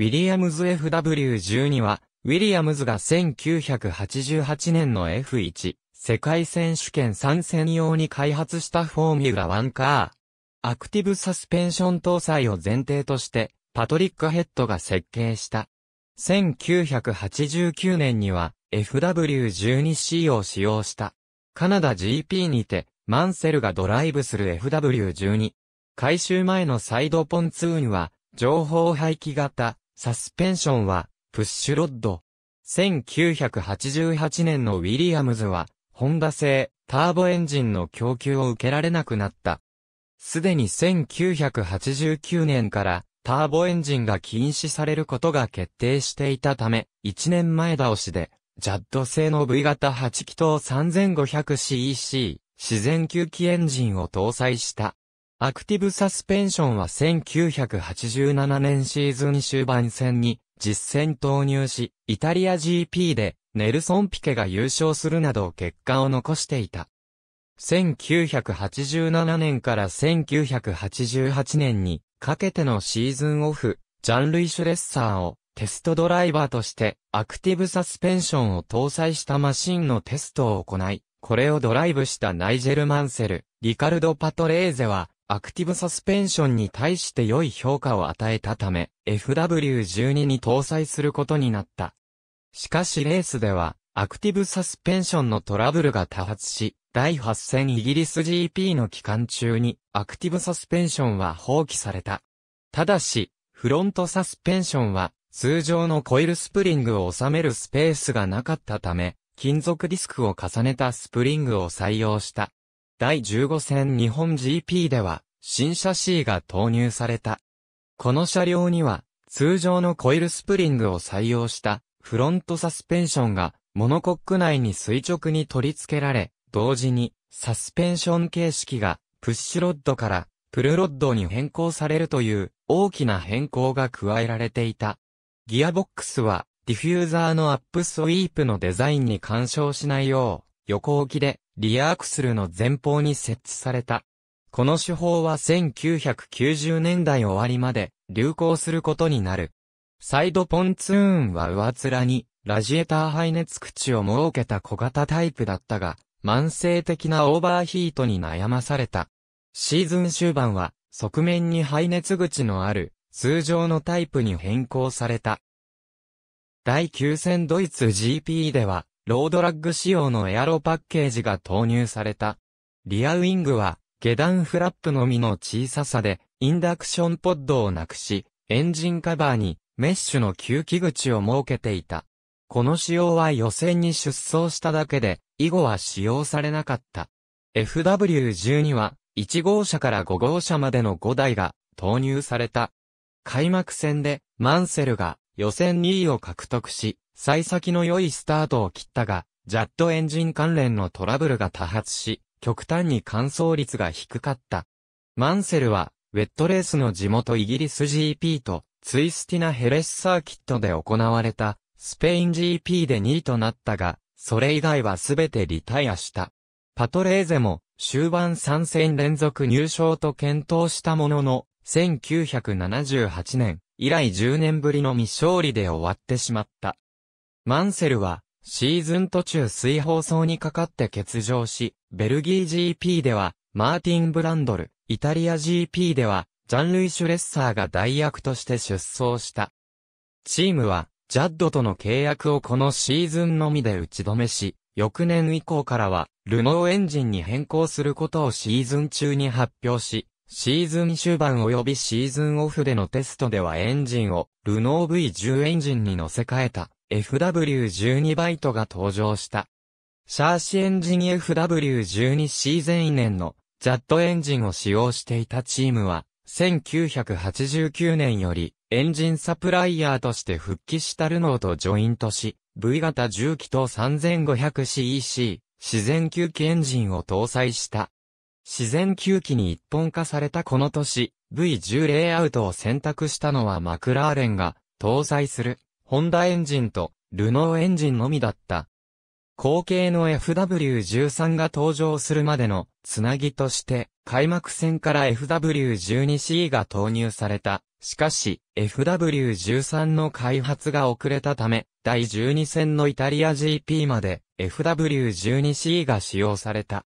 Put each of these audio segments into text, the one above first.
ウィリアムズ FW12 は、ウィリアムズが1988年の F1 世界選手権参戦用に開発したフォーミュラ1カー。アクティブサスペンション搭載を前提として、パトリック・ヘッドが設計した。1989年には FW12C を使用した。カナダ GP にて、マンセルがドライブする FW12。回収前のサイドポンツーンは、情報廃棄型、サスペンションは、プッシュロッド。1988年のウィリアムズは、ホンダ製、ターボエンジンの供給を受けられなくなった。すでに1989年から、ターボエンジンが禁止されることが決定していたため、1年前倒しで、ジャッド製の V 型8気筒 3500cc、自然吸気エンジンを搭載したアクティブサスペンションは1987年シーズン終盤戦に実戦投入し、イタリア GP でネルソン・ピケが優勝するなど結果を残していた。1987年から1988年にかけてのシーズンオフ、ジャンルイ・シュレッサーをテストドライバーとしてアクティブサスペンションを搭載したマシンのテストを行い、これをドライブしたナイジェル・マンセル、リカルド・パトレーゼはアクティブサスペンションに対して良い評価を与えたため、FW12 に搭載することになった。しかしレースでは、アクティブサスペンションのトラブルが多発し、第8戦イギリス GP の期間中に、アクティブサスペンションは放棄された。ただし、フロントサスペンションは、通常のコイルスプリングを収めるスペースがなかったため、金属ディスクを重ねたスプリングを採用した。第15戦日本 GP では、新車 C が投入された。この車両には、通常のコイルスプリングを採用したフロントサスペンションがモノコック内に垂直に取り付けられ、同時にサスペンション形式がプッシュロッドからプルロッドに変更されるという大きな変更が加えられていた。ギアボックスはディフューザーのアップスウィープのデザインに干渉しないよう横置きでリアアクスルの前方に設置された。この手法は1990年代終わりまで流行することになる。サイドポンツーンは上面にラジエーター排熱口を設けた小型タイプだったが、慢性的なオーバーヒートに悩まされた。シーズン終盤は側面に排熱口のある通常のタイプに変更された。第9戦ドイツ GP ではロードラッグ仕様のエアロパッケージが投入された。リアウィングは、下段フラップのみの小ささで、インダクションポッドをなくし、エンジンカバーにメッシュの吸気口を設けていた。この仕様は予選に出走しただけで、以後は使用されなかった。FW12 は、1号車から5号車までの5台が投入された。開幕戦で、マンセルが予選2位を獲得し、幸先の良いスタートを切ったが、ジャットエンジン関連のトラブルが多発し、極端に乾燥率が低かった。マンセルは、ウェットレースの地元イギリス GP と、ツイスティナヘレスサーキットで行われた、スペイン GP で2位となったが、それ以外は全てリタイアした。パトレーゼも終盤3戦連続入賞と検討したものの、1978年以来10年ぶりの未勝利で終わってしまった。マンセルは、シーズン途中水放送にかかって欠場し、ベルギー GP では、マーティン・ブランドル、イタリア GP では、ジャンルイ・シュレッサーが代役として出走した。チームは、ジャッドとの契約をこのシーズンのみで打ち止めし、翌年以降からは、ルノーエンジンに変更することをシーズン中に発表し、シーズン終盤及びシーズンオフでのテストではエンジンをルノー V10 エンジンに乗せ替えた FW12 バイトが登場した。シャーシエンジン FW12C 前年のジャットエンジンを使用していたチームは1989年よりエンジンサプライヤーとして復帰したルノーとジョイントし V 型重機と 3500cc 自然吸気エンジンを搭載した自然吸気に一本化されたこの年、V10 レイアウトを選択したのはマクラーレンが搭載するホンダエンジンとルノーエンジンのみだった。後継の FW13 が登場するまでのつなぎとして開幕戦から FW12C が投入された。しかし FW13 の開発が遅れたため第12戦のイタリア GP まで FW12C が使用された。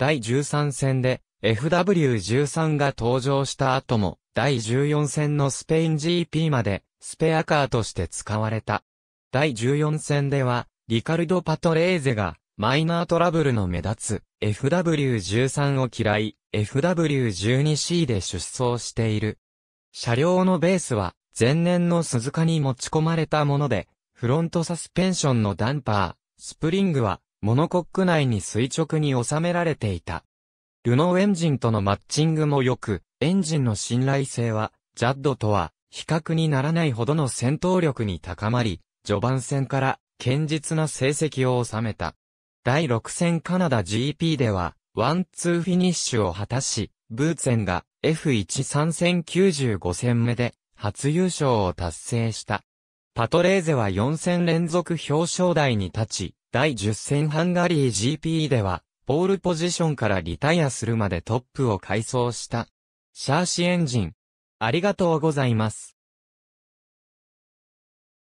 第13戦で FW13 が登場した後も、第14戦のスペイン GP まで、スペアカーとして使われた。第14戦では、リカルド・パトレーゼが、マイナートラブルの目立つ、FW13 を嫌い、FW12C で出走している。車両のベースは、前年の鈴鹿に持ち込まれたもので、フロントサスペンションのダンパー、スプリングは、モノコック内に垂直に収められていた。ルノーエンジンとのマッチングも良く、エンジンの信頼性は、ジャッドとは比較にならないほどの戦闘力に高まり、序盤戦から堅実な成績を収めた。第6戦カナダ GP では、ワンツーフィニッシュを果たし、ブーツェンが F1 参戦95戦目で初優勝を達成した。パトレーゼは4戦連続表彰台に立ち、第10戦ハンガリー GP では、ポールポジションからリタイアするまでトップを改装した。シャーシエンジン。ありがとうございます。